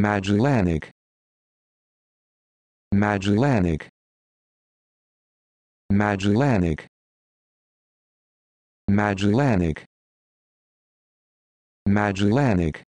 Magellanic Magellanic Magellanic Magellanic Magellanic